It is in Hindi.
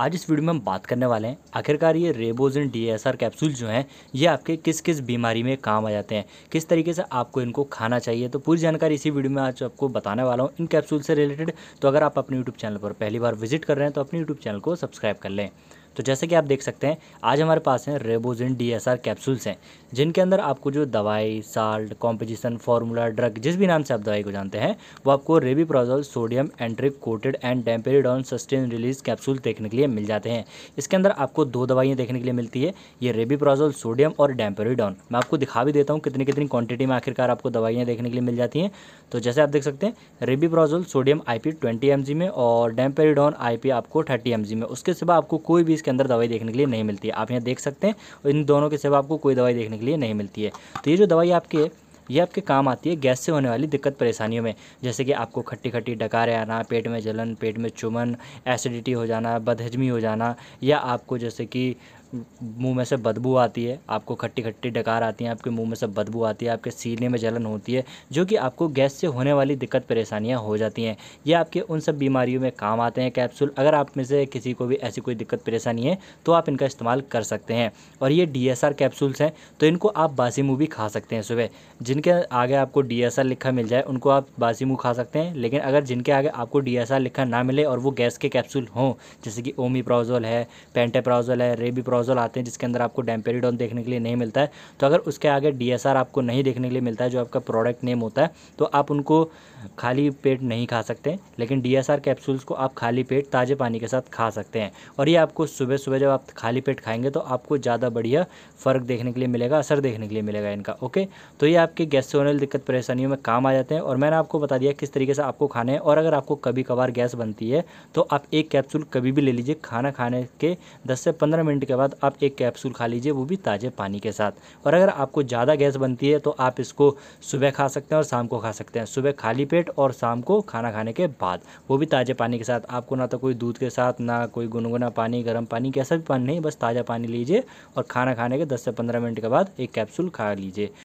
आज इस वीडियो में हम बात करने वाले हैं आखिरकार ये Rebozin D S R capsule जो हैं ये आपके किस किस बीमारी में काम आ जाते हैं किस तरीके से आपको इनको खाना चाहिए तो पूरी जानकारी इसी वीडियो में आज आपको बताने वाला हूँ इन कैप्सूल से रिलेटेड तो अगर आप अपने यूट्यूब चैनल पर पहली बार विजिट कर रहे हैं तो अपने यूट्यूब चैनल को सब्सक्राइब कर लें तो जैसे कि आप देख सकते हैं आज हमारे पास हैं Rebozin D S R capsules हैं जिनके अंदर आपको जो दवाई साल्ट कॉम्पोजिशन फार्मूला ड्रग जिस भी नाम से आप दवाई को जानते हैं वो आपको rabeprazole sodium enteric coated and domperidone sustain release capsule देखने के लिए मिल जाते हैं इसके अंदर आपको दो दवाइयाँ देखने के लिए मिलती है ये रेबी प्रोजोल सोडियम और डेम्पेरिडॉन मैं आपको दिखा भी देता हूँ कितनी कितनी क्वांटिटी में आखिरकार आपको दवाइयाँ देखने के लिए मिल जाती हैं तो जैसे आप देख सकते हैं rabeprazole sodium I P में और डेम्पेरिडॉन आई आपको थर्टी एम में उसके सिवा आपको कोई भी इसके अंदर दवाई देखने के लिए नहीं मिलती है आप यहाँ देख सकते हैं और इन दोनों के सिवा आपको कोई दवाई देखने के लिए नहीं मिलती है तो ये जो दवाई आपके ये आपके काम आती है गैस से होने वाली दिक्कत परेशानियों में जैसे कि आपको खट्टी खट्टी डकार आना पेट में जलन पेट में चुमन एसिडिटी हो जाना बदहजमी हो जाना या आपको जैसे कि मुंह में से बदबू आती है आपको खट्टी खट्टी डकार आती है आपके मुंह में से बदबू आती है आपके सीने में जलन होती है जो कि आपको गैस से होने वाली दिक्कत परेशानियाँ हो जाती हैं ये आपके उन सब बीमारियों में काम आते हैं कैप्सूल अगर आप में से किसी को भी ऐसी कोई दिक्कत परेशानी है तो आप इनका इस्तेमाल कर सकते हैं और ये डी कैप्सूल्स हैं तो इनको आप बासी मुँह भी खा सकते हैं सुबह जिनके आगे आपको डी लिखा मिल जाए उनको आप बासी मुँह खा सकते हैं लेकिन अगर जिनके आगे आपको डी लिखा ना मिले और वो गैस के कैप्सूल हों जैसे कि ओमी है पेंटेप्राउजल है रेबी क्लाउजल आते हैं जिसके अंदर आपको डैम्पेरीडॉन देखने के लिए नहीं मिलता है तो अगर उसके आगे डी आपको नहीं देखने के लिए मिलता है जो आपका प्रोडक्ट नेम होता है तो आप उनको खाली पेट नहीं खा सकते लेकिन डी कैप्सूल्स को आप खाली पेट ताज़े पानी के साथ खा सकते हैं और ये आपको सुबह सुबह जब आप खाली पेट खाएंगे तो आपको ज़्यादा बढ़िया फ़र्क देखने के लिए मिलेगा असर देखने के लिए मिलेगा इनका ओके तो ये आपके गैस्ट्रोनल दिक्कत परेशानियों में काम आ जाते हैं और मैंने आपको बता दिया किस तरीके से आपको खाने हैं और अगर आपको कभी कभार गैस बनती है तो आप एक कैप्सूल कभी भी ले लीजिए खाना खाने के दस से पंद्रह मिनट के बाद बाद आप एक कैप्सूल खा लीजिए वो भी ताज़े पानी के साथ और अगर आपको ज़्यादा गैस बनती है तो आप इसको सुबह खा सकते हैं और शाम को खा सकते हैं सुबह खाली पेट और शाम को खाना खाने के बाद वो भी ताज़े पानी के साथ आपको ना तो कोई दूध के साथ ना कोई गुनगुना पानी गर्म पानी कैसा भी पानी नहीं बस ताज़ा पानी लीजिए और खाना खाने के दस से पंद्रह मिनट के बाद एक कैप्सूल खा लीजिए